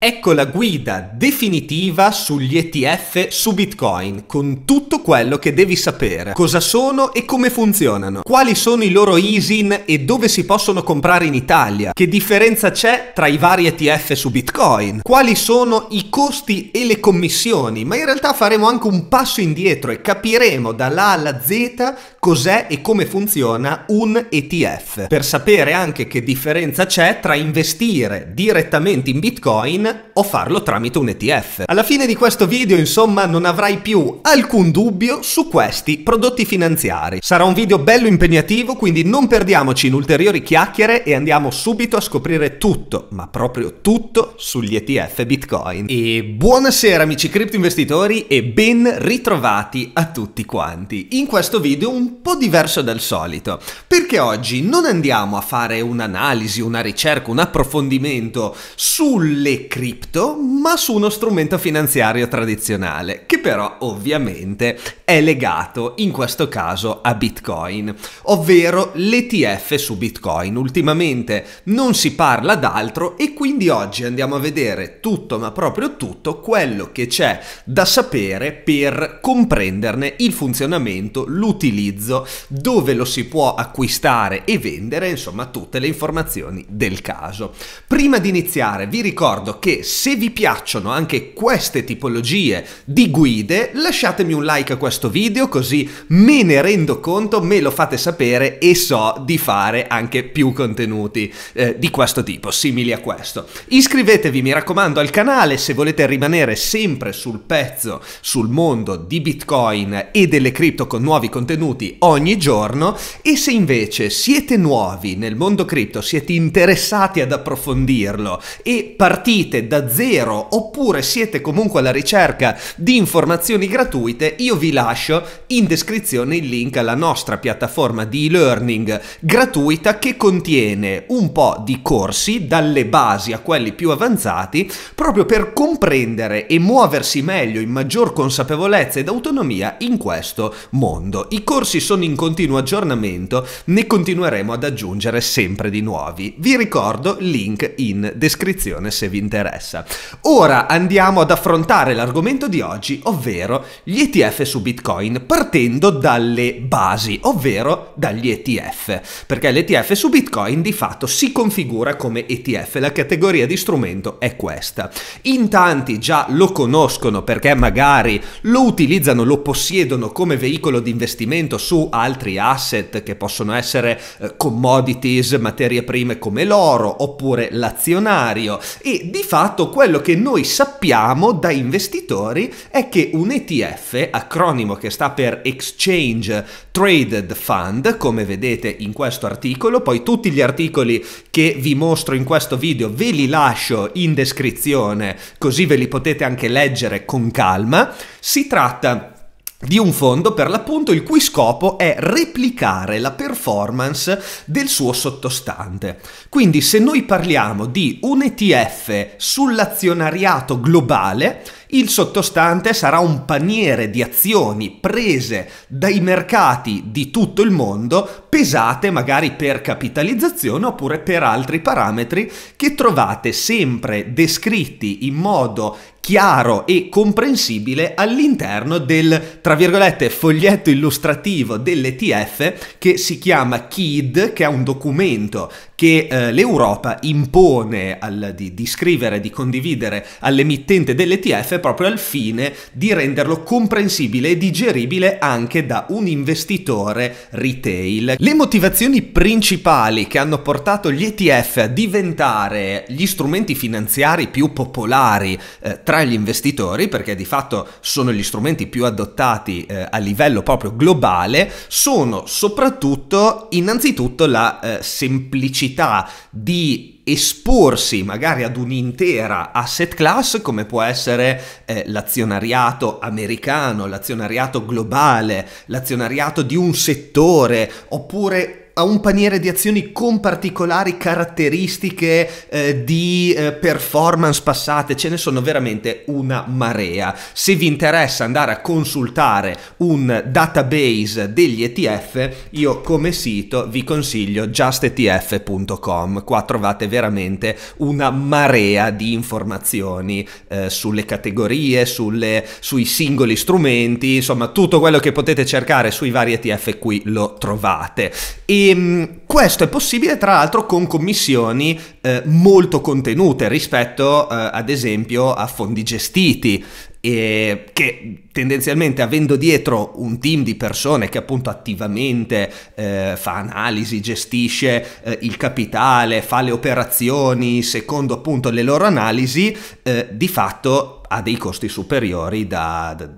Ecco la guida definitiva sugli ETF su Bitcoin, con tutto quello che devi sapere, cosa sono e come funzionano, quali sono i loro ISIN e dove si possono comprare in Italia, che differenza c'è tra i vari ETF su Bitcoin, quali sono i costi e le commissioni, ma in realtà faremo anche un passo indietro e capiremo dall'A alla Z cos'è e come funziona un ETF, per sapere anche che differenza c'è tra investire direttamente in Bitcoin o farlo tramite un ETF. Alla fine di questo video insomma non avrai più alcun dubbio su questi prodotti finanziari. Sarà un video bello impegnativo quindi non perdiamoci in ulteriori chiacchiere e andiamo subito a scoprire tutto, ma proprio tutto sugli ETF Bitcoin. E buonasera amici cripto investitori e ben ritrovati a tutti quanti. In questo video un po' diverso dal solito perché oggi non andiamo a fare un'analisi, una ricerca, un approfondimento sulle cripto cripto, ma su uno strumento finanziario tradizionale, che però ovviamente è legato in questo caso a Bitcoin, ovvero l'ETF su Bitcoin. Ultimamente non si parla d'altro e quindi oggi andiamo a vedere tutto, ma proprio tutto, quello che c'è da sapere per comprenderne il funzionamento, l'utilizzo, dove lo si può acquistare e vendere, insomma tutte le informazioni del caso. Prima di iniziare vi ricordo che che se vi piacciono anche queste tipologie di guide, lasciatemi un like a questo video così me ne rendo conto, me lo fate sapere e so di fare anche più contenuti eh, di questo tipo, simili a questo. Iscrivetevi, mi raccomando, al canale se volete rimanere sempre sul pezzo sul mondo di Bitcoin e delle cripto con nuovi contenuti ogni giorno e se invece siete nuovi nel mondo cripto, siete interessati ad approfondirlo e partite partite da zero oppure siete comunque alla ricerca di informazioni gratuite, io vi lascio in descrizione il link alla nostra piattaforma di e-learning gratuita che contiene un po' di corsi dalle basi a quelli più avanzati proprio per comprendere e muoversi meglio in maggior consapevolezza ed autonomia in questo mondo. I corsi sono in continuo aggiornamento, ne continueremo ad aggiungere sempre di nuovi. Vi ricordo link in descrizione se vi interessa interessa. Ora andiamo ad affrontare l'argomento di oggi, ovvero gli ETF su Bitcoin, partendo dalle basi, ovvero dagli ETF, perché l'ETF su Bitcoin di fatto si configura come ETF, la categoria di strumento è questa. In tanti già lo conoscono perché magari lo utilizzano, lo possiedono come veicolo di investimento su altri asset che possono essere eh, commodities, materie prime come l'oro oppure l'azionario e di fatto fatto quello che noi sappiamo da investitori è che un ETF, acronimo che sta per Exchange Traded Fund, come vedete in questo articolo, poi tutti gli articoli che vi mostro in questo video ve li lascio in descrizione così ve li potete anche leggere con calma, si tratta di un fondo per l'appunto il cui scopo è replicare la performance del suo sottostante. Quindi se noi parliamo di un ETF sull'azionariato globale, il sottostante sarà un paniere di azioni prese dai mercati di tutto il mondo, pesate magari per capitalizzazione oppure per altri parametri che trovate sempre descritti in modo chiaro e comprensibile all'interno del, tra virgolette, foglietto illustrativo dell'ETF che si chiama KID, che è un documento che eh, l'Europa impone al, di, di, scrivere, di condividere all'emittente dell'ETF proprio al fine di renderlo comprensibile e digeribile anche da un investitore retail. Le motivazioni principali che hanno portato gli ETF a diventare gli strumenti finanziari più popolari eh, tra gli investitori, perché di fatto sono gli strumenti più adottati eh, a livello proprio globale, sono soprattutto innanzitutto la eh, semplicità capacità di esporsi magari ad un'intera asset class come può essere eh, l'azionariato americano, l'azionariato globale, l'azionariato di un settore oppure ha un paniere di azioni con particolari caratteristiche eh, di eh, performance passate, ce ne sono veramente una marea. Se vi interessa andare a consultare un database degli ETF, io come sito vi consiglio justetf.com, qua trovate veramente una marea di informazioni eh, sulle categorie, sulle, sui singoli strumenti, insomma tutto quello che potete cercare sui vari ETF qui lo trovate. E Ehm, questo è possibile tra l'altro con commissioni eh, molto contenute rispetto eh, ad esempio a fondi gestiti e che tendenzialmente avendo dietro un team di persone che appunto attivamente eh, fa analisi, gestisce eh, il capitale, fa le operazioni secondo appunto le loro analisi, eh, di fatto ha dei costi superiori da, da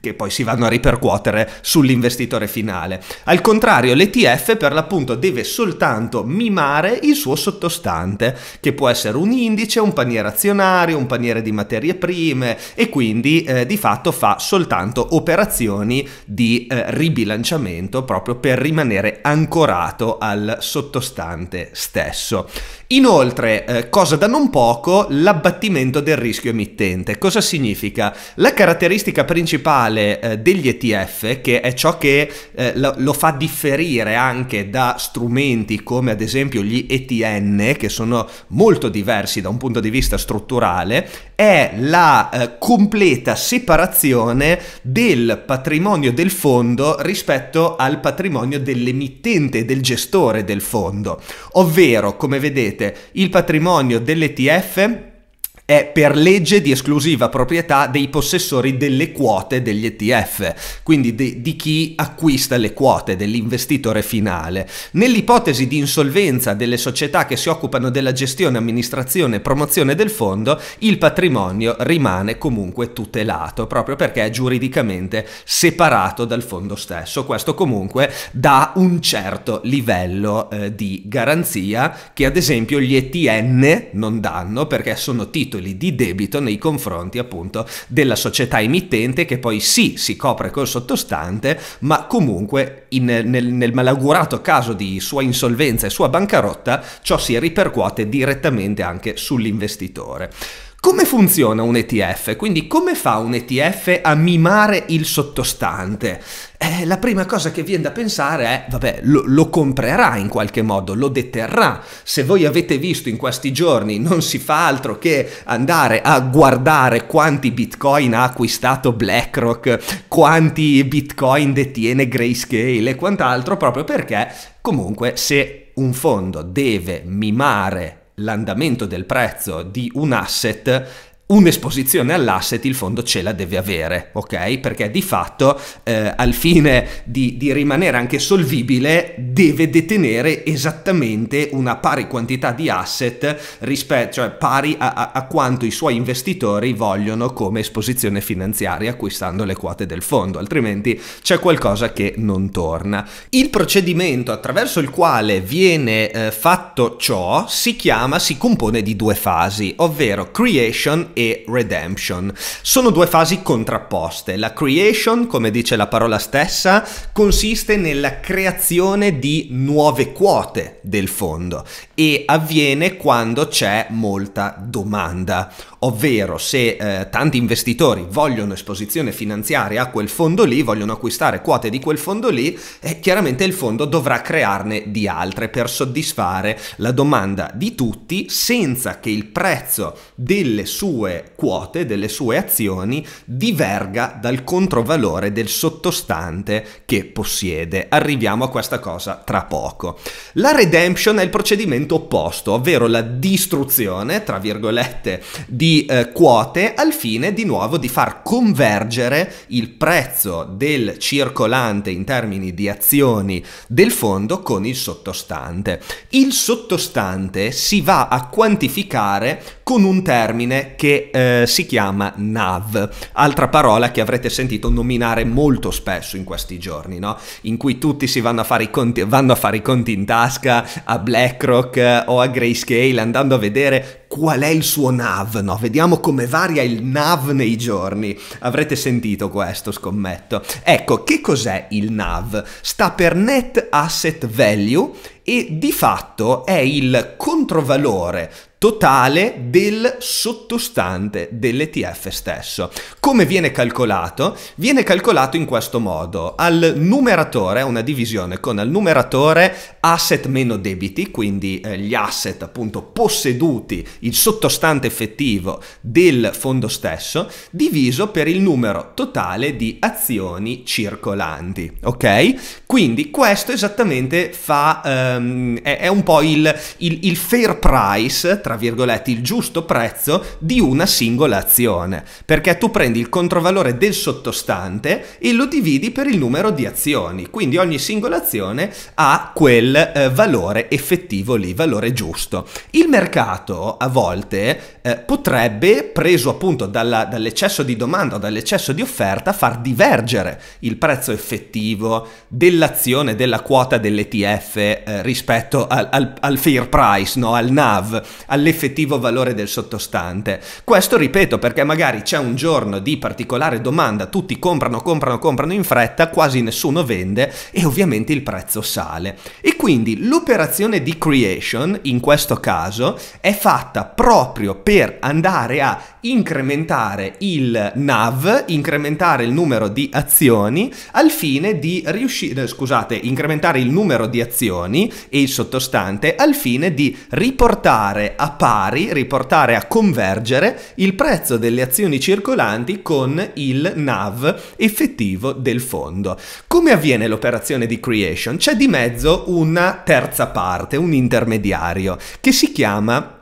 che poi si vanno a ripercuotere sull'investitore finale. Al contrario, l'ETF per l'appunto deve soltanto mimare il suo sottostante, che può essere un indice, un paniere azionario, un paniere di materie prime e quindi eh, di fatto fa soltanto operazioni di eh, ribilanciamento proprio per rimanere ancorato al sottostante stesso. Inoltre, eh, cosa da non poco, l'abbattimento del rischio emittente. Cosa significa? La caratteristica principale eh, degli ETF, che è ciò che eh, lo, lo, fa differire anche da strumenti come ad esempio gli ETN, che sono molto diversi da un punto di vista strutturale, è la eh, completa separazione del patrimonio del fondo rispetto al patrimonio dell'emittente del gestore del fondo. Ovvero, come vedete, il patrimonio dell'ETF è per legge di esclusiva proprietà dei possessori delle quote degli ETF, quindi di, di chi acquista le quote dell'investitore finale. Nell'ipotesi di insolvenza delle società che si occupano della gestione, amministrazione e promozione del fondo, il patrimonio rimane comunque tutelato, proprio perché è giuridicamente separato dal fondo stesso. Questo comunque dà un certo livello eh, di garanzia che ad esempio gli ETN non danno perché sono titoli titoli di debito nei confronti appunto della società emittente che poi sì si copre col sottostante ma comunque in, nel, nel malaugurato caso di sua insolvenza e sua bancarotta ciò si ripercuote direttamente anche sull'investitore. Come funziona un ETF? Quindi come fa un ETF a mimare il sottostante? Eh, la prima cosa che viene da pensare è, vabbè, lo, lo, comprerà in qualche modo, lo deterrà. Se voi avete visto in questi giorni non si fa altro che andare a guardare quanti bitcoin ha acquistato BlackRock, quanti bitcoin detiene Grayscale e quant'altro, proprio perché comunque se un fondo deve mimare l'andamento del prezzo di un asset un'esposizione all'asset il fondo ce la deve avere, ok? Perché di fatto eh, al fine di, di, rimanere anche solvibile deve detenere esattamente una pari quantità di asset rispetto, cioè pari a, a, a quanto i suoi investitori vogliono come esposizione finanziaria acquistando le quote del fondo, altrimenti c'è qualcosa che non torna. Il procedimento attraverso il quale viene eh, fatto ciò si chiama, si compone di due fasi, ovvero creation e e Redemption. Sono due fasi contrapposte. La creation, come dice la parola stessa, consiste nella creazione di nuove quote del fondo e avviene quando c'è molta domanda, ovvero se eh, tanti investitori vogliono esposizione finanziaria a quel fondo lì, vogliono acquistare quote di quel fondo lì, eh, chiaramente il fondo dovrà crearne di altre per soddisfare la domanda di tutti senza che il prezzo delle sue sue quote, delle sue azioni, diverga dal controvalore del sottostante che possiede. Arriviamo a questa cosa tra poco. La redemption è il procedimento opposto, ovvero la distruzione, tra virgolette, di eh, quote al fine di nuovo di far convergere il prezzo del circolante in termini di azioni del fondo con il sottostante. Il sottostante si va a quantificare con un termine che eh, si chiama NAV, altra parola che avrete sentito nominare molto spesso in questi giorni, no? in cui tutti si vanno a fare i conti, vanno a fare i conti in tasca a BlackRock eh, o a Grayscale andando a vedere qual è il suo NAV, no? Vediamo come varia il NAV nei giorni. Avrete sentito questo, scommetto. Ecco, che cos'è il NAV? Sta per Net Asset Value e di fatto è il controvalore totale del sottostante dell'ETF stesso. Come viene calcolato? Viene calcolato in questo modo. Al numeratore, una divisione con al numeratore asset meno debiti, quindi eh, gli asset appunto posseduti, il sottostante effettivo del fondo stesso, diviso per il numero totale di azioni circolanti. Ok? Quindi questo esattamente fa, ehm, è, è, un po' il, il, il fair price tra tra virgolette, il giusto prezzo di una singola azione, perché tu prendi il controvalore del sottostante e lo dividi per il numero di azioni, quindi ogni singola azione ha quel eh, valore effettivo lì, valore giusto. Il mercato a volte eh, potrebbe, preso appunto dalla, dall'eccesso di domanda o dall'eccesso di offerta, far divergere il prezzo effettivo dell'azione, della quota dell'ETF eh, rispetto al, al, al fair price, no? al NAV, al all'effettivo valore del sottostante. Questo ripeto perché magari c'è un giorno di particolare domanda, tutti comprano, comprano, comprano in fretta, quasi nessuno vende e ovviamente il prezzo sale. E quindi l'operazione di creation in questo caso è fatta proprio per andare a incrementare il NAV, incrementare il numero di azioni al fine di riuscire, eh, scusate, incrementare il numero di azioni e il sottostante al fine di riportare a pari, riportare a convergere il prezzo delle azioni circolanti con il NAV effettivo del fondo. Come avviene l'operazione di creation? C'è di mezzo una terza parte, un intermediario, che si chiama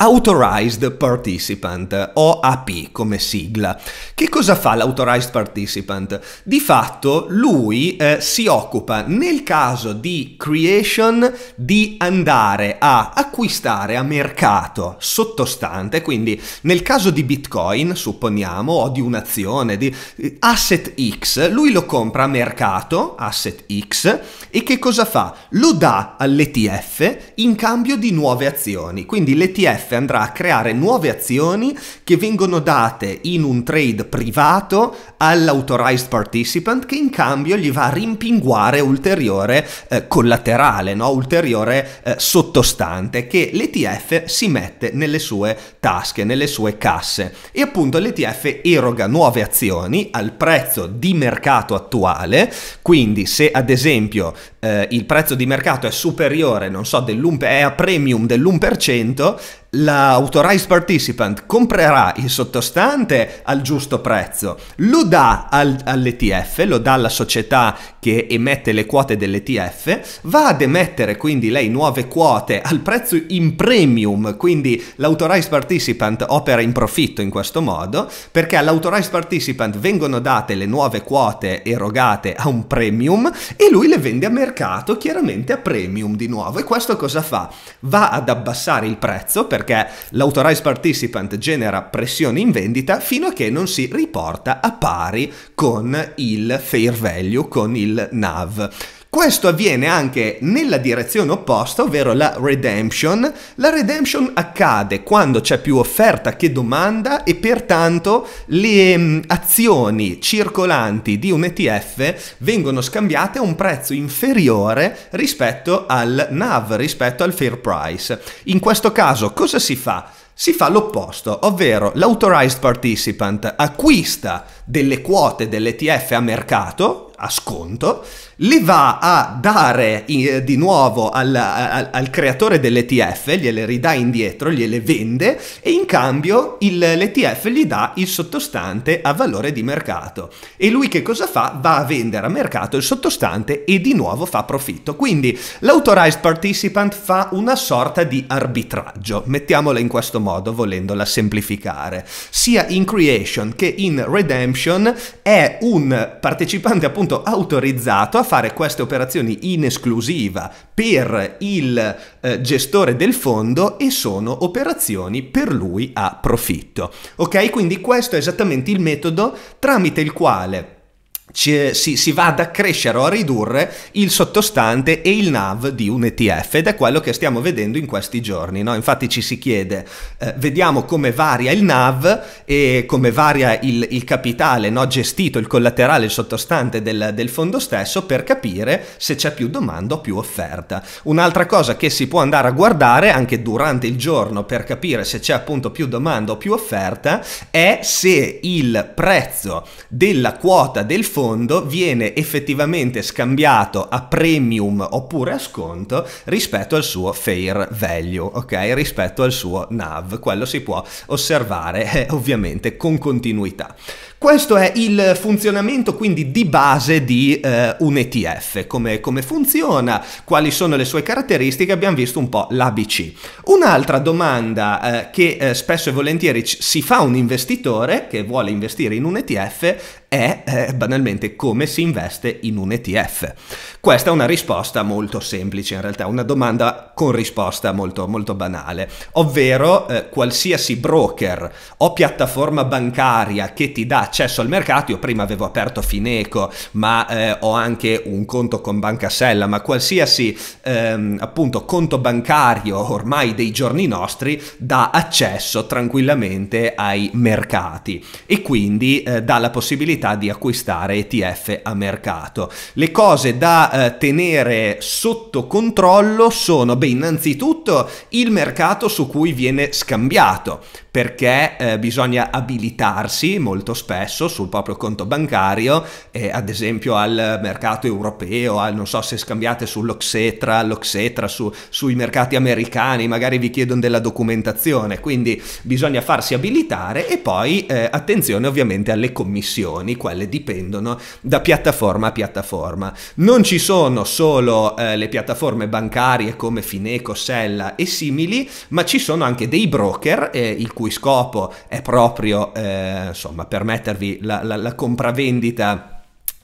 Authorized Participant, o AP come sigla. Che cosa fa l'Authorized Participant? Di fatto lui eh, si occupa nel caso di creation di andare a acquistare a mercato sottostante, quindi nel caso di Bitcoin, supponiamo, o di un'azione, di eh, asset X, lui lo compra a mercato, asset X, e che cosa fa? Lo dà all'ETF in cambio di nuove azioni, quindi l'ETF ETF andrà a creare nuove azioni che vengono date in un trade privato all'authorized participant che in cambio gli va a rimpinguare ulteriore eh, collaterale, no? ulteriore eh, sottostante che l'ETF si mette nelle sue tasche, nelle sue casse. E appunto l'ETF eroga nuove azioni al prezzo di mercato attuale, quindi se ad esempio eh, il prezzo di mercato è superiore, non so, è a premium dell'1%, l'autorized participant comprerà il sottostante al giusto prezzo, lo dà al, all'ETF, lo dà alla società che emette le quote dell'ETF, va ad emettere quindi lei nuove quote al prezzo in premium, quindi l'autorized participant opera in profitto in questo modo, perché all'autorized participant vengono date le nuove quote erogate a un premium e lui le vende a mercato mercato chiaramente a premium di nuovo e questo cosa fa? Va ad abbassare il prezzo perché l'autorized participant genera pressione in vendita fino a che non si riporta a pari con il fair value, con il NAV. Questo avviene anche nella direzione opposta, ovvero la redemption. La redemption accade quando c'è più offerta che domanda e pertanto le mm, azioni circolanti di un ETF vengono scambiate a un prezzo inferiore rispetto al NAV, rispetto al fair price. In questo caso cosa si fa? si fa l'opposto, ovvero l'authorized participant acquista delle quote dell'ETF a mercato, a sconto, li va a dare eh, di nuovo al, al, al creatore dell'ETF, gliele ridà indietro, gliele vende e in cambio il, l'ETF gli dà il sottostante a valore di mercato. E lui che cosa fa? Va a vendere a mercato il sottostante e di nuovo fa profitto. Quindi l'autorized participant fa una sorta di arbitraggio, mettiamola in questo modo volendola semplificare. Sia in creation che in redemption è un partecipante appunto appunto autorizzato a fare queste operazioni in esclusiva per il eh, gestore del fondo e sono operazioni per lui a profitto. Ok? Quindi questo è esattamente il metodo tramite il quale ci, si, si va ad accrescere o a ridurre il sottostante e il NAV di un ETF ed è quello che stiamo vedendo in questi giorni. No? Infatti ci si chiede, eh, vediamo come varia il NAV e come varia il, il capitale no? gestito, il collaterale, il sottostante del, del fondo stesso per capire se c'è più domanda o più offerta. Un'altra cosa che si può andare a guardare anche durante il giorno per capire se c'è appunto più domanda o più offerta è se il prezzo della quota del fondo secondo viene effettivamente scambiato a premium oppure a sconto rispetto al suo fair value, ok? Rispetto al suo NAV, quello si può osservare eh, ovviamente con continuità. Questo è il funzionamento quindi di base di eh, un ETF, come, come, funziona, quali sono le sue caratteristiche, abbiamo visto un po' l'ABC. Un'altra domanda eh, che eh, spesso e volentieri si fa un investitore che vuole investire in un ETF è eh, banalmente come si investe in un ETF. Questa è una risposta molto semplice in realtà, una domanda con risposta molto, molto banale, ovvero eh, qualsiasi broker o piattaforma bancaria che ti dà accesso al mercato, io prima avevo aperto Fineco, ma eh, ho anche un conto con Banca Sella, ma qualsiasi ehm, appunto conto bancario ormai dei giorni nostri dà accesso tranquillamente ai mercati e quindi eh, dà la possibilità l'opportunità di acquistare ETF a mercato. Le cose da eh, tenere sotto controllo sono, beh, innanzitutto il mercato su cui viene scambiato, perché eh, bisogna abilitarsi molto spesso sul proprio conto bancario, eh, ad esempio al mercato europeo, al, non so se scambiate sull'Oxetra, l'Oxetra su, sui mercati americani, magari vi chiedono della documentazione, quindi bisogna farsi abilitare e poi eh, attenzione ovviamente alle commissioni canzoni, quelle dipendono da piattaforma a piattaforma. Non ci sono solo eh, le piattaforme bancarie come Fineco, Sella e simili, ma ci sono anche dei broker eh, il cui scopo è proprio eh, insomma, permettervi la, la, la compravendita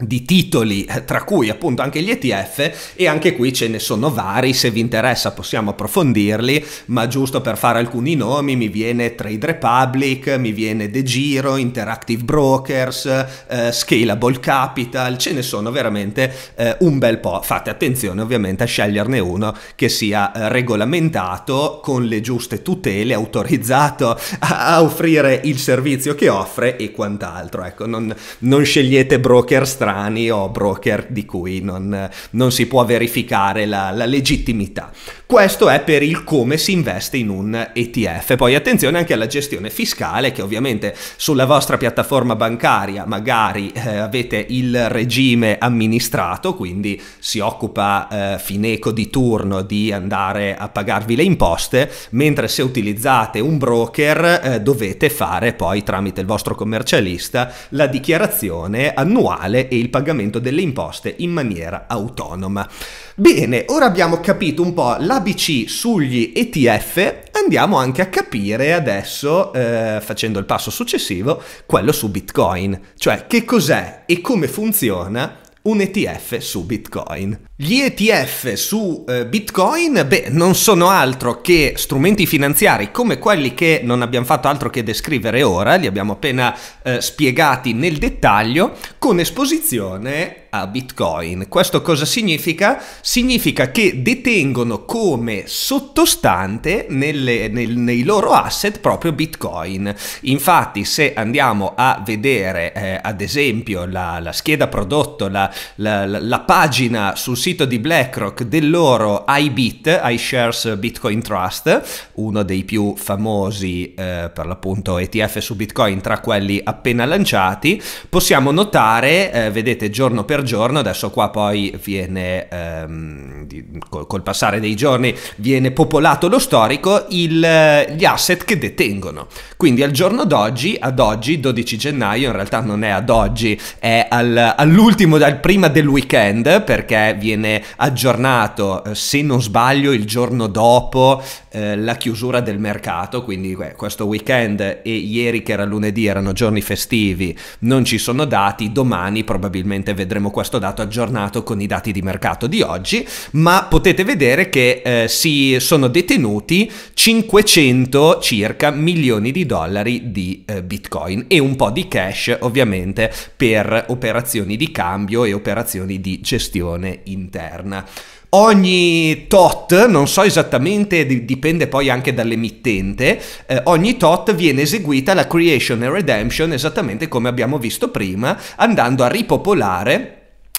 di titoli, eh, tra cui appunto anche gli ETF e anche qui ce ne sono vari, se vi interessa possiamo approfondirli, ma giusto per fare alcuni nomi mi viene Trade Republic, mi viene De Giro, Interactive Brokers, eh, Scalable Capital, ce ne sono veramente eh, un bel po'. Fate attenzione ovviamente a sceglierne uno che sia eh, regolamentato con le giuste tutele, autorizzato a, a, offrire il servizio che offre e quant'altro. Ecco, non, non scegliete broker strani estranei o broker di cui non, non si può verificare la, la legittimità. Questo è per il come si investe in un ETF. Poi attenzione anche alla gestione fiscale che ovviamente sulla vostra piattaforma bancaria magari eh, avete il regime amministrato, quindi si occupa eh, Fineco di turno di andare a pagarvi le imposte, mentre se utilizzate un broker eh, dovete fare poi tramite il vostro commercialista la dichiarazione annuale e il pagamento delle imposte in maniera autonoma. Bene, ora abbiamo capito un po' l'ABC sugli ETF, andiamo anche a capire adesso, eh, facendo il passo successivo, quello su Bitcoin, cioè che cos'è e come funziona un ETF su Bitcoin. Gli ETF su eh, Bitcoin, beh, non sono altro che strumenti finanziari come quelli che non abbiamo fatto altro che descrivere ora, li abbiamo appena eh, spiegati nel dettaglio, con esposizione a Bitcoin. Questo cosa significa? Significa che detengono come sottostante nelle, nel, nei loro asset proprio Bitcoin. Infatti se andiamo a vedere eh, ad esempio la, la scheda prodotto, la, la, la, pagina sul sito di BlackRock del loro iBit, iShares Bitcoin Trust, uno dei più famosi eh, per l'appunto ETF su Bitcoin tra quelli appena lanciati, possiamo notare, eh, vedete giorno per giorno, adesso qua poi viene, ehm, di, col, col, passare dei giorni, viene popolato lo storico, il, gli asset che detengono. Quindi al giorno d'oggi, ad oggi, 12 gennaio, in realtà non è ad oggi, è al, all'ultimo, al prima del weekend, perché viene aggiornato, eh, se non sbaglio, il giorno dopo eh, la chiusura del mercato, quindi beh, questo weekend e ieri che era lunedì erano giorni festivi, non ci sono dati, domani probabilmente vedremo questo dato aggiornato con i dati di mercato di oggi, ma potete vedere che eh, si sono detenuti 500 circa milioni di dollari di eh, bitcoin e un po' di cash ovviamente per operazioni di cambio e operazioni di gestione interna ogni tot, non so esattamente, dipende poi anche dall'emittente, eh, ogni tot viene eseguita la creation e redemption esattamente come abbiamo visto prima, andando a ripopolare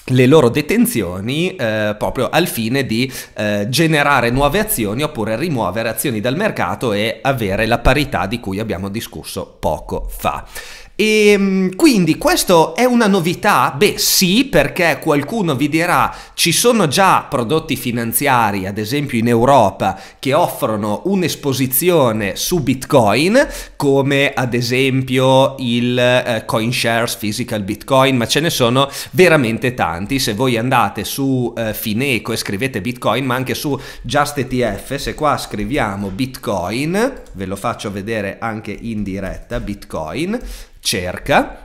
le loro detenzioni eh, proprio al fine di eh, generare nuove azioni oppure rimuovere azioni dal mercato e avere la parità di cui abbiamo discusso poco fa. E ehm, quindi questo è una novità? Beh sì, perché qualcuno vi dirà ci sono già prodotti finanziari, ad esempio in Europa, che offrono un'esposizione su Bitcoin, come ad esempio il eh, CoinShares Physical Bitcoin, ma ce ne sono veramente tanti. Se voi andate su eh, Fineco e scrivete Bitcoin, ma anche su JustETF, se qua scriviamo Bitcoin, ve lo faccio vedere anche in diretta, Bitcoin, cerca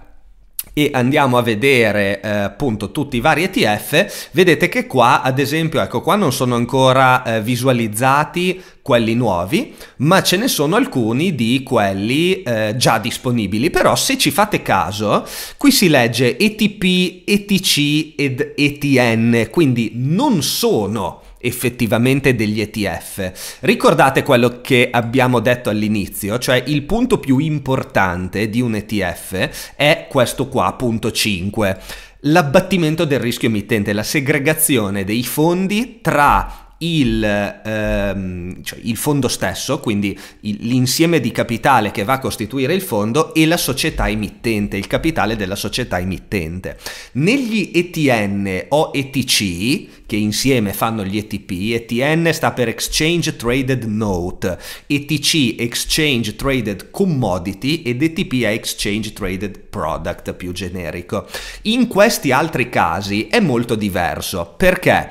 e andiamo a vedere eh, appunto tutti i vari ETF, vedete che qua ad esempio, ecco qua non sono ancora eh, visualizzati quelli nuovi, ma ce ne sono alcuni di quelli eh, già disponibili. Però se ci fate caso, qui si legge ETP, ETC ed ETN, quindi non sono effettivamente degli ETF. Ricordate quello che abbiamo detto all'inizio, cioè il punto più importante di un ETF è questo qua, punto 5 l'abbattimento del rischio emittente, la segregazione dei fondi tra il, ehm, cioè il fondo stesso, quindi il, l'insieme di capitale che va a costituire il fondo e la società emittente, il capitale della società emittente. Negli ETN o ETC, che insieme fanno gli ETP, ETN sta per Exchange Traded Note, ETC Exchange Traded Commodity ed ETP è Exchange Traded Product più generico. In questi altri casi è molto diverso perché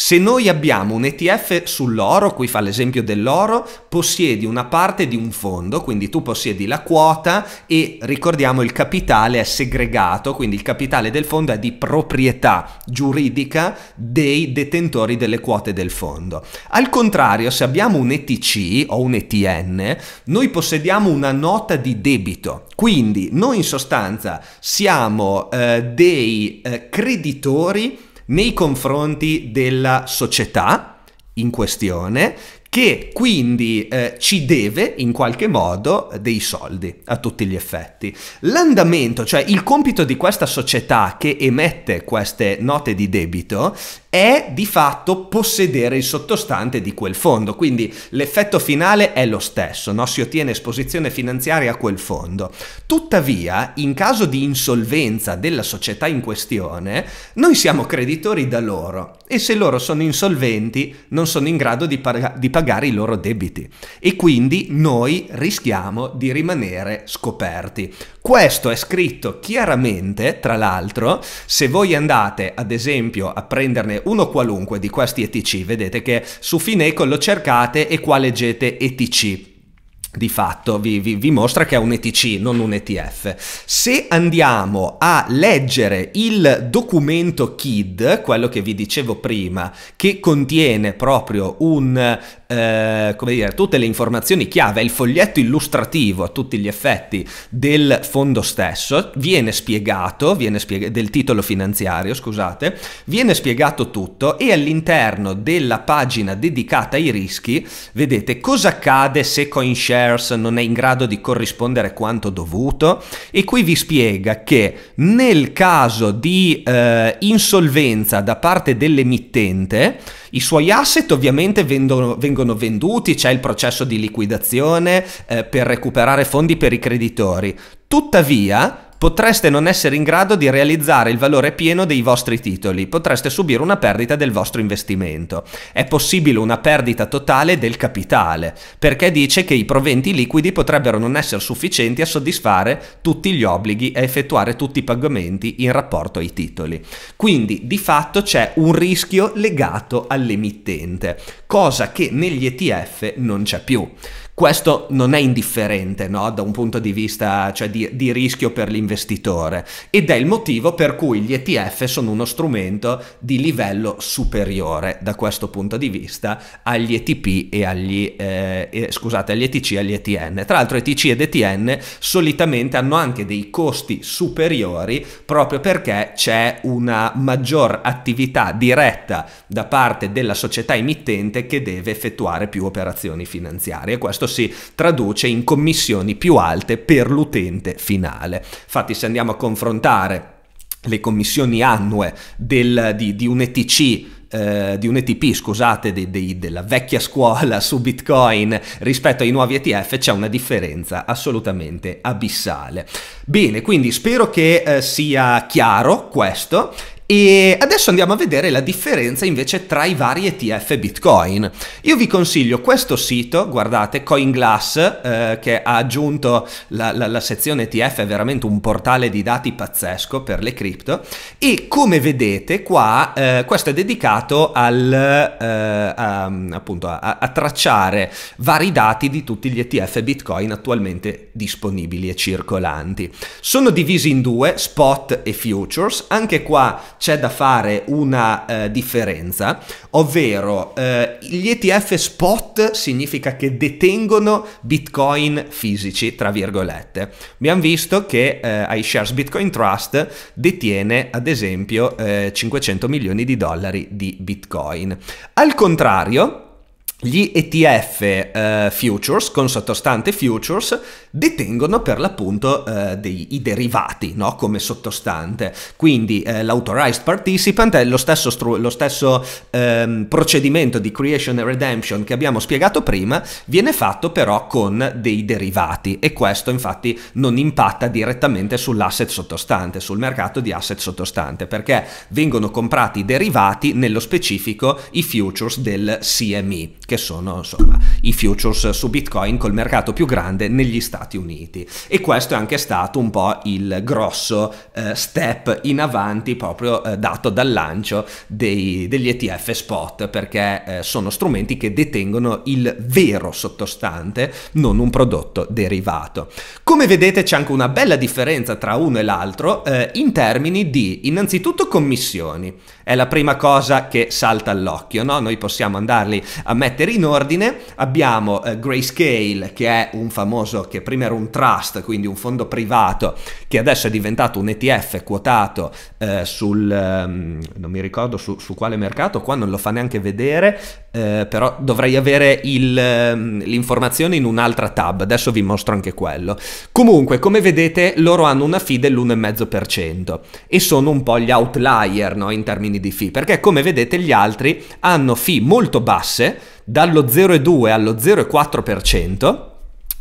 se noi abbiamo un ETF sull'oro, qui fa l'esempio dell'oro, possiedi una parte di un fondo, quindi tu possiedi la quota e ricordiamo il capitale è segregato, quindi il capitale del fondo è di proprietà giuridica dei detentori delle quote del fondo. Al contrario, se abbiamo un ETC o un ETN, noi possediamo una nota di debito, quindi noi in sostanza siamo eh, dei eh, creditori nei confronti della società in questione che quindi eh, ci deve in qualche modo dei soldi a tutti gli effetti. L'andamento, cioè il compito di questa società che emette queste note di debito è di fatto possedere il sottostante di quel fondo, quindi l'effetto finale è lo stesso, no? si ottiene esposizione finanziaria a quel fondo. Tuttavia, in caso di insolvenza della società in questione, noi siamo creditori da loro e se loro sono insolventi non sono in grado di, pagare pagare i loro debiti e quindi noi rischiamo di rimanere scoperti. Questo è scritto chiaramente, tra l'altro, se voi andate ad esempio a prenderne uno qualunque di questi ETC, vedete che su Fineco lo cercate e qua leggete ETC di fatto vi, vi, vi, mostra che è un ETC, non un ETF. Se andiamo a leggere il documento KID, quello che vi dicevo prima, che contiene proprio un eh, come dire, tutte le informazioni chiave, il foglietto illustrativo a tutti gli effetti del fondo stesso, viene spiegato, viene spiega- del titolo finanziario, scusate, viene spiegato tutto e all'interno della pagina dedicata ai rischi vedete cosa accade se CoinShares non è in grado di corrispondere quanto dovuto e qui vi spiega che nel caso di eh, insolvenza da parte dell'emittente i suoi asset ovviamente vendono, vengono vengono venduti, c'è il processo di liquidazione eh, per recuperare fondi per i creditori. Tuttavia, potreste non essere in grado di realizzare il valore pieno dei vostri titoli, potreste subire una perdita del vostro investimento. È possibile una perdita totale del capitale, perché dice che i proventi liquidi potrebbero non essere sufficienti a soddisfare tutti gli obblighi e effettuare tutti i pagamenti in rapporto ai titoli. Quindi di fatto c'è un rischio legato all'emittente, cosa che negli ETF non c'è più. Questo non è indifferente no? da un punto di vista cioè di, di, rischio per l'investitore ed è il motivo per cui gli ETF sono uno strumento di livello superiore da questo punto di vista agli ETP e agli, eh, eh, scusate, agli ETC e agli ETN. Tra l'altro ETC ed ETN solitamente hanno anche dei costi superiori proprio perché c'è una maggior attività diretta da parte della società emittente che deve effettuare più operazioni finanziarie. Questo si traduce in commissioni più alte per l'utente finale. Infatti se andiamo a confrontare le commissioni annue del, di, di, un ETC eh, di un ETP, scusate, dei, dei, della vecchia scuola su Bitcoin rispetto ai nuovi ETF c'è una differenza assolutamente abissale. Bene, quindi spero che eh, sia chiaro questo e adesso andiamo a vedere la differenza invece tra i vari ETF Bitcoin. Io vi consiglio questo sito, guardate CoinGlass eh, che ha aggiunto la, la, la, sezione ETF, è veramente un portale di dati pazzesco per le cripto e come vedete qua eh, questo è dedicato al, eh, a, mm, appunto a, a tracciare vari dati di tutti gli ETF Bitcoin attualmente disponibili e circolanti. Sono divisi in due, spot e futures, anche qua c'è da fare una eh, differenza, ovvero eh, gli ETF spot significa che detengono bitcoin fisici, tra virgolette. Abbiamo visto che eh, iShares Bitcoin Trust detiene ad esempio 500 eh, milioni di dollari di bitcoin. Al contrario, gli ETF eh, futures con sottostante futures detengono per l'appunto eh, dei, i derivati no? come sottostante. Quindi eh, l'autorized participant è lo stesso, stru- lo stesso ehm, procedimento di creation e redemption che abbiamo spiegato prima, viene fatto però con dei derivati e questo infatti non impatta direttamente sull'asset sottostante, sul mercato di asset sottostante, perché vengono comprati i derivati, nello specifico i futures del CME, che sono insomma i futures su Bitcoin col mercato più grande negli Stati Stati Uniti e questo è anche stato un po' il grosso eh, step in avanti proprio eh, dato dal lancio dei, degli ETF spot perché eh, sono strumenti che detengono il vero sottostante non un prodotto derivato. Come vedete c'è anche una bella differenza tra uno e l'altro eh, in termini di innanzitutto commissioni è la prima cosa che salta all'occhio, no? Noi possiamo andarli a mettere in ordine. Abbiamo eh, Grayscale, che è un famoso che prima era un trust, quindi un fondo privato, che adesso è diventato un ETF quotato eh, sul, ehm, non mi ricordo su, su, quale mercato, qua non lo fa neanche vedere, eh, però dovrei avere il, ehm, l'informazione in un'altra tab, adesso vi mostro anche quello. Comunque, come vedete, loro hanno una fee dell'1,5% e sono un po' gli outlier no, in termini di fee, perché come vedete gli altri hanno fee molto basse, dallo 0,2 allo 0,4%,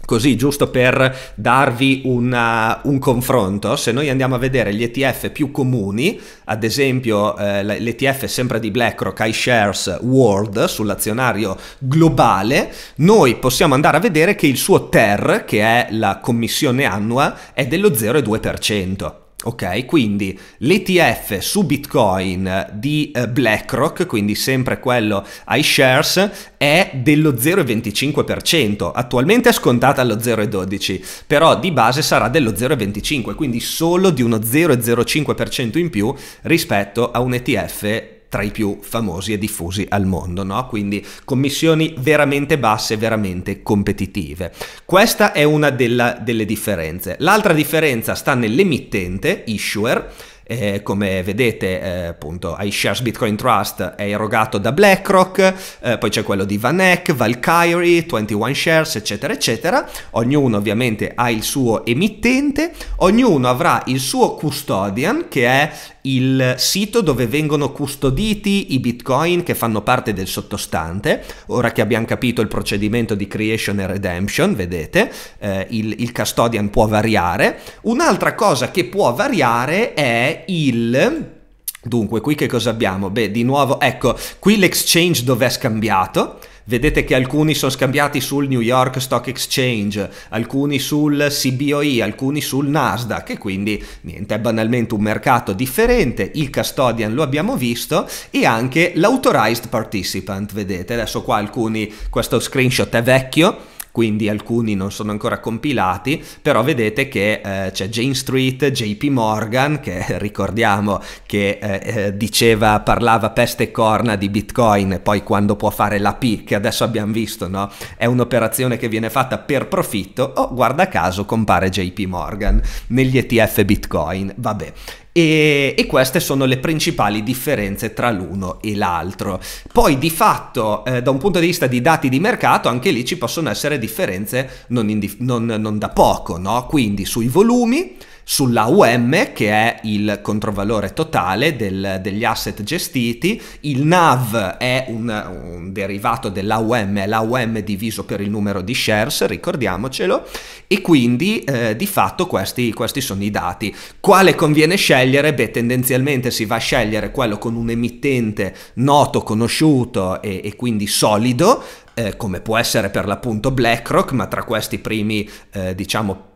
Così, giusto per darvi una, uh, un confronto, se noi andiamo a vedere gli ETF più comuni, ad esempio eh, uh, l'ETF sempre di BlackRock, iShares World, sull'azionario globale, noi possiamo andare a vedere che il suo TER, che è la commissione annua, è dello 0,2% ok? Quindi l'ETF su Bitcoin eh, di eh, BlackRock, quindi sempre quello ai shares, è dello 0,25%, attualmente è scontata allo 0,12, però di base sarà dello 0,25, quindi solo di uno 0,05% in più rispetto a un ETF tra i più famosi e diffusi al mondo, no? quindi commissioni veramente basse, veramente competitive. Questa è una della, delle differenze. L'altra differenza sta nell'emittente, issuer, eh, come vedete eh, appunto iShares Bitcoin Trust è erogato da BlackRock, eh, poi c'è quello di Vanek, Valkyrie, 21 Shares eccetera eccetera, ognuno ovviamente ha il suo emittente, ognuno avrà il suo custodian che è il sito dove vengono custoditi i bitcoin che fanno parte del sottostante. Ora che abbiamo capito il procedimento di creation e redemption, vedete, eh, il, il custodian può variare. Un'altra cosa che può variare è il... Dunque, qui che cosa abbiamo? Beh, di nuovo, ecco, qui l'exchange dove è scambiato vedete che alcuni sono scambiati sul New York Stock Exchange, alcuni sul CBOE, alcuni sul Nasdaq e quindi niente, è banalmente un mercato differente, il custodian lo abbiamo visto e anche l'autorized participant, vedete adesso qua alcuni, questo screenshot è vecchio, quindi alcuni non sono ancora compilati, però vedete che eh, c'è Jane Street, JP Morgan, che ricordiamo che eh, eh, diceva, parlava peste e corna di Bitcoin, poi quando può fare la P, che adesso abbiamo visto, no? È un'operazione che viene fatta per profitto, o oh, guarda caso compare JP Morgan negli ETF Bitcoin, vabbè e, e queste sono le principali differenze tra l'uno e l'altro. Poi di fatto eh, da un punto di vista di dati di mercato anche lì ci possono essere differenze non, indif- non, non da poco, no? quindi sui volumi sulla UM che è il controvalore totale del, degli asset gestiti, il NAV è un, un derivato dell'AUM, è l'AUM diviso per il numero di shares, ricordiamocelo, e quindi eh, di fatto questi, questi sono i dati. Quale conviene scegliere? Beh, tendenzialmente si va a scegliere quello con un emittente noto, conosciuto e, e quindi solido, eh, come può essere per l'appunto BlackRock, ma tra questi primi, eh, diciamo,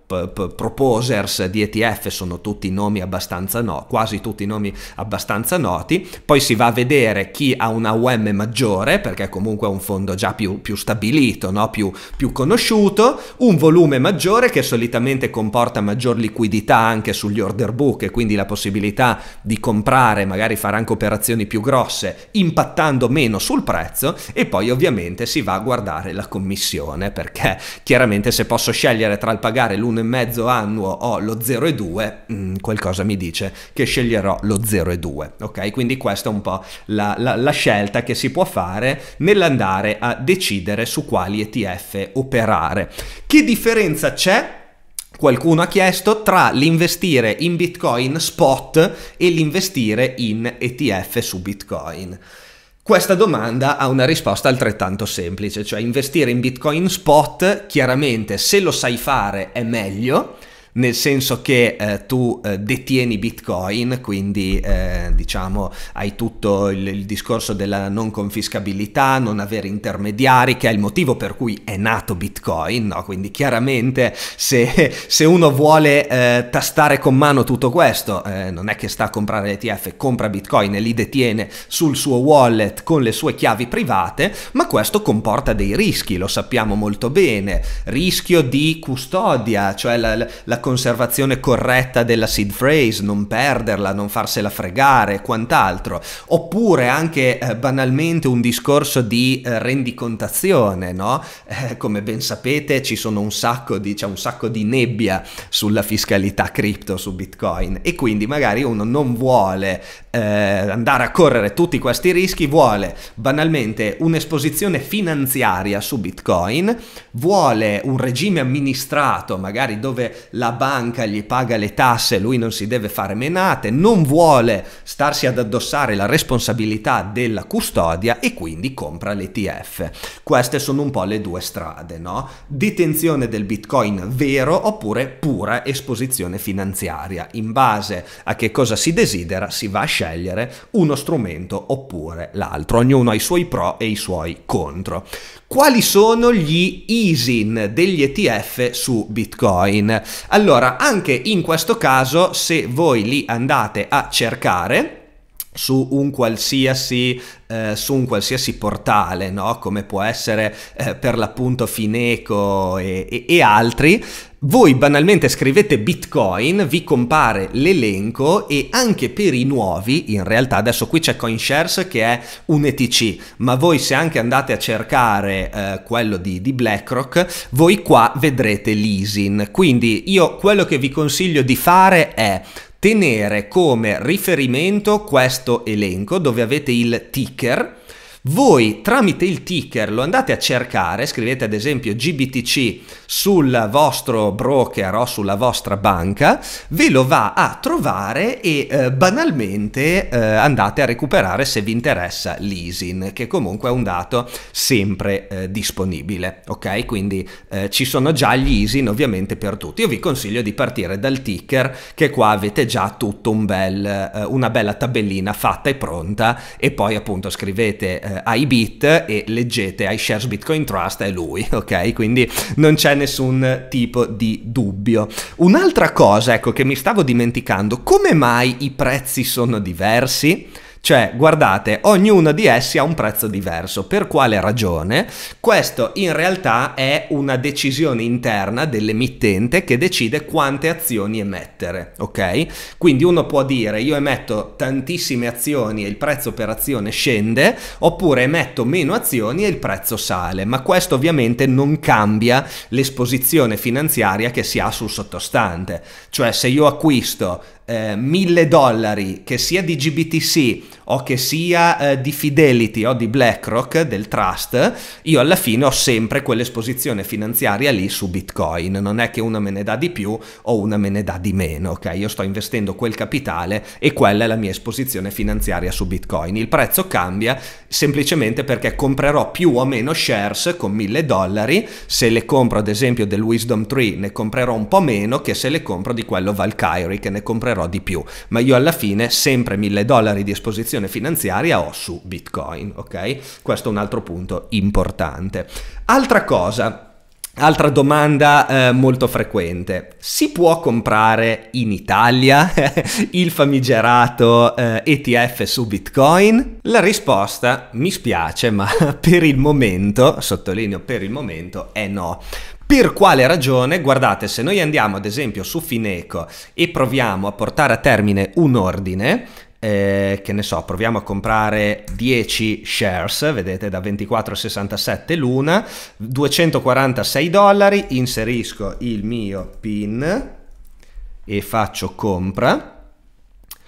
proposers di ETF sono tutti nomi abbastanza no, quasi tutti nomi abbastanza noti, poi si va a vedere chi ha una UM maggiore, perché comunque è un fondo già più, più stabilito, no? più, più conosciuto, un volume maggiore che solitamente comporta maggior liquidità anche sugli order book e quindi la possibilità di comprare, magari fare anche operazioni più grosse, impattando meno sul prezzo e poi ovviamente si va a guardare la commissione, perché chiaramente se posso scegliere tra il pagare l'1 mezzo annuo o lo 0,2, mh, mm, qualcosa mi dice che sceglierò lo 0,2. Ok, quindi questa è un po' la, la, la scelta che si può fare nell'andare a decidere su quali ETF operare. Che differenza c'è? qualcuno ha chiesto tra l'investire in Bitcoin spot e l'investire in ETF su Bitcoin. Questa domanda ha una risposta altrettanto semplice, cioè investire in Bitcoin spot chiaramente se lo sai fare è meglio, nel senso che eh, tu eh, detieni bitcoin, quindi eh, diciamo hai tutto il, il, discorso della non confiscabilità, non avere intermediari, che è il motivo per cui è nato bitcoin, no? quindi chiaramente se, se uno vuole eh, tastare con mano tutto questo, eh, non è che sta a comprare l'ETF, compra bitcoin e li detiene sul suo wallet con le sue chiavi private, ma questo comporta dei rischi, lo sappiamo molto bene, rischio di custodia, cioè la, la conservazione corretta della seed phrase, non perderla, non farsela fregare, quant'altro, oppure anche eh, banalmente un discorso di eh, rendicontazione, no? Eh, come ben sapete ci sono un sacco di, c'è un sacco di nebbia sulla fiscalità cripto, su Bitcoin e quindi magari uno non vuole eh, andare a correre tutti questi rischi, vuole banalmente un'esposizione finanziaria su Bitcoin, vuole un regime amministrato, magari dove la banca gli paga le tasse, lui non si deve fare menate, non vuole starsi ad addossare la responsabilità della custodia e quindi compra l'ETF. Queste sono un po' le due strade, no? Detenzione del Bitcoin vero oppure pura esposizione finanziaria. In base a che cosa si desidera si va a scegliere scegliere uno strumento oppure l'altro, ognuno ha i suoi pro e i suoi contro. Quali sono gli easing degli ETF su Bitcoin? Allora, anche in questo caso, se voi li andate a cercare, su un, eh, su un qualsiasi, portale, no? come può essere eh, per l'appunto Fineco e, e, e altri, voi banalmente scrivete Bitcoin, vi compare l'elenco e anche per i nuovi, in realtà adesso qui c'è CoinShares che è un ETC, ma voi se anche andate a cercare eh, quello di, di, BlackRock, voi qua vedrete l'ISIN. Quindi io quello che vi consiglio di fare è tenere come riferimento questo elenco dove avete il ticker voi tramite il ticker lo andate a cercare, scrivete ad esempio GBTC sul vostro broker o sulla vostra banca, ve lo va a trovare e eh, banalmente eh, andate a recuperare se vi interessa l'easing, che comunque è un dato sempre eh, disponibile, ok? Quindi eh, ci sono già gli easing ovviamente per tutti. Io vi consiglio di partire dal ticker che qua avete già tutto un bel, eh, una bella tabellina fatta e pronta e poi appunto scrivete eh, eh, iBit e leggete iShares Bitcoin Trust è lui, ok? Quindi non c'è nessun tipo di dubbio. Un'altra cosa, ecco, che mi stavo dimenticando, come mai i prezzi sono diversi? Cioè, guardate, ognuno di essi ha un prezzo diverso. Per quale ragione? Questo in realtà è una decisione interna dell'emittente che decide quante azioni emettere, ok? Quindi uno può dire io emetto tantissime azioni e il prezzo per azione scende, oppure emetto meno azioni e il prezzo sale, ma questo ovviamente non cambia l'esposizione finanziaria che si ha sul sottostante. Cioè, se io acquisto eh, 1000 dollari, che sia di GBTC o che sia eh, di Fidelity o di BlackRock, del trust, io alla fine ho sempre quell'esposizione finanziaria lì su Bitcoin. Non è che una me ne dà di più o una me ne dà di meno, ok? Io sto investendo quel capitale e quella è la mia esposizione finanziaria su Bitcoin. Il prezzo cambia semplicemente perché comprerò più o meno shares con 1000 dollari. Se le compro ad esempio del Wisdom Tree ne comprerò un po' meno che se le compro di quello Valkyrie che ne comprerò di più. Ma io alla fine sempre 1000 dollari di esposizione direzione finanziaria o su Bitcoin, ok? Questo è un altro punto importante. Altra cosa, Altra domanda eh, molto frequente, si può comprare in Italia il famigerato eh, ETF su Bitcoin? La risposta, mi spiace, ma per il momento, sottolineo per il momento, è no. Per quale ragione? Guardate, se noi andiamo ad esempio su Fineco e proviamo a portare a termine un ordine, eh, che ne so, proviamo a comprare 10 shares, vedete da 24,67 l'una, 246 dollari, inserisco il mio PIN e faccio compra.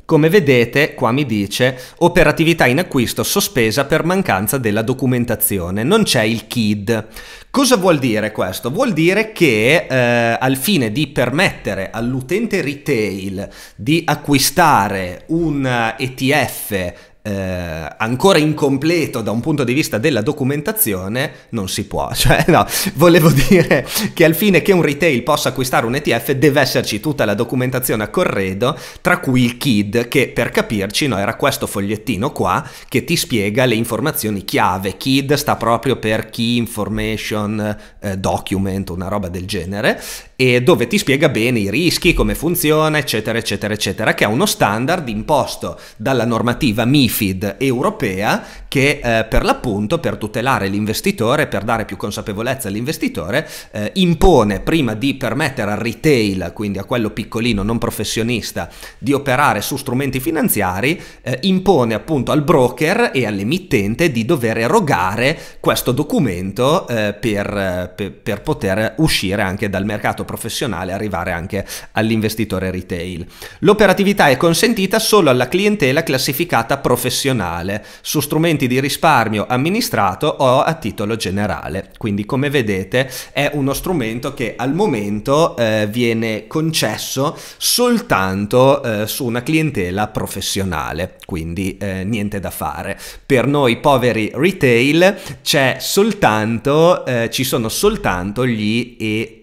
Come vedete qua mi dice operatività in acquisto sospesa per mancanza della documentazione, non c'è il KID. Cosa vuol dire questo? Vuol dire che eh, al fine di permettere all'utente retail di acquistare un ETF eh, eh, ancora incompleto da un punto di vista della documentazione, non si può. Cioè, no, volevo dire che al fine che un retail possa acquistare un ETF deve esserci tutta la documentazione a corredo, tra cui il KID, che per capirci no, era questo fogliettino qua che ti spiega le informazioni chiave. KID sta proprio per Key Information eh, Document, una roba del genere e dove ti spiega bene i rischi, come funziona, eccetera, eccetera, eccetera, che è uno standard imposto dalla normativa MIFID europea che eh, per l'appunto, per tutelare l'investitore, per dare più consapevolezza all'investitore, eh, impone prima di permettere al retail, quindi a quello piccolino non professionista, di operare su strumenti finanziari, eh, impone appunto al broker e all'emittente di dover erogare questo documento eh, per, eh, per, per poter uscire anche dal mercato professionale arrivare anche all'investitore retail. L'operatività è consentita solo alla clientela classificata professionale su strumenti di risparmio amministrato o a titolo generale. Quindi come vedete è uno strumento che al momento eh, viene concesso soltanto eh, su una clientela professionale, quindi eh, niente da fare. Per noi poveri retail c'è soltanto, eh, ci sono soltanto gli ET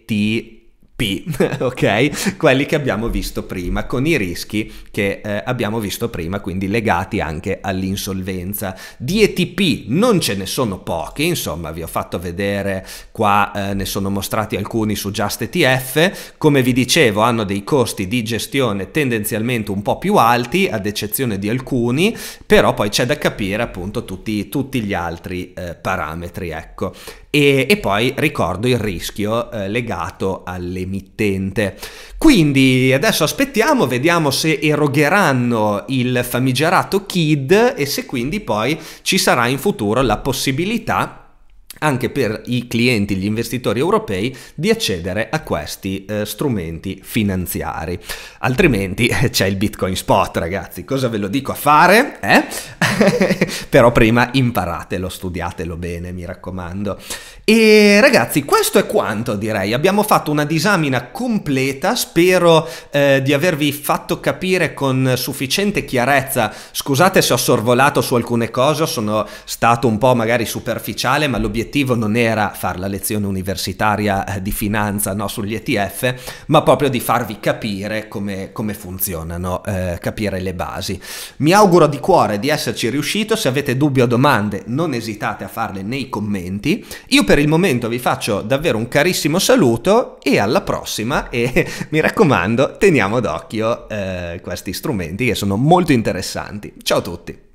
P, ok? Quelli che abbiamo visto prima, con i rischi che eh, abbiamo visto prima, quindi legati anche all'insolvenza. Di ETP non ce ne sono pochi, insomma, vi ho fatto vedere qua, eh, ne sono mostrati alcuni su Just ETF. Come vi dicevo, hanno dei costi di gestione tendenzialmente un po' più alti, ad eccezione di alcuni, però poi c'è da capire appunto tutti, tutti gli altri eh, parametri, ecco e, e poi ricordo il rischio eh, legato all'emittente. Quindi adesso aspettiamo, vediamo se erogheranno il famigerato KID e se quindi poi ci sarà in futuro la possibilità anche per i clienti, gli investitori europei, di accedere a questi eh, strumenti finanziari. Altrimenti eh, c'è il Bitcoin Spot, ragazzi. Cosa ve lo dico a fare? Eh? Però prima imparatelo, studiatelo bene, mi raccomando. E ragazzi, questo è quanto direi. Abbiamo fatto una disamina completa, spero eh, di avervi fatto capire con sufficiente chiarezza. Scusate se ho sorvolato su alcune cose, sono stato un po' magari superficiale, ma l'obiettivo obiettivo non era fare la lezione universitaria eh, di finanza no, sugli ETF, ma proprio di farvi capire come, come funzionano, eh, capire le basi. Mi auguro di cuore di esserci riuscito, se avete dubbi o domande non esitate a farle nei commenti. Io per il momento vi faccio davvero un carissimo saluto e alla prossima e mi raccomando teniamo d'occhio eh, questi strumenti che sono molto interessanti. Ciao a tutti!